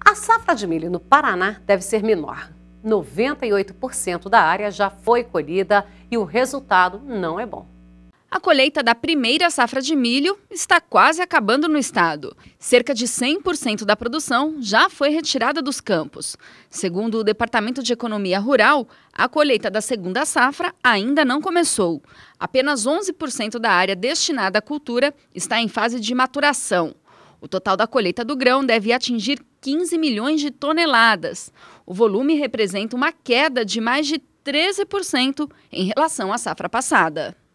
A safra de milho no Paraná deve ser menor. 98% da área já foi colhida e o resultado não é bom. A colheita da primeira safra de milho está quase acabando no estado. Cerca de 100% da produção já foi retirada dos campos. Segundo o Departamento de Economia Rural, a colheita da segunda safra ainda não começou. Apenas 11% da área destinada à cultura está em fase de maturação. O total da colheita do grão deve atingir 15 milhões de toneladas. O volume representa uma queda de mais de 13% em relação à safra passada.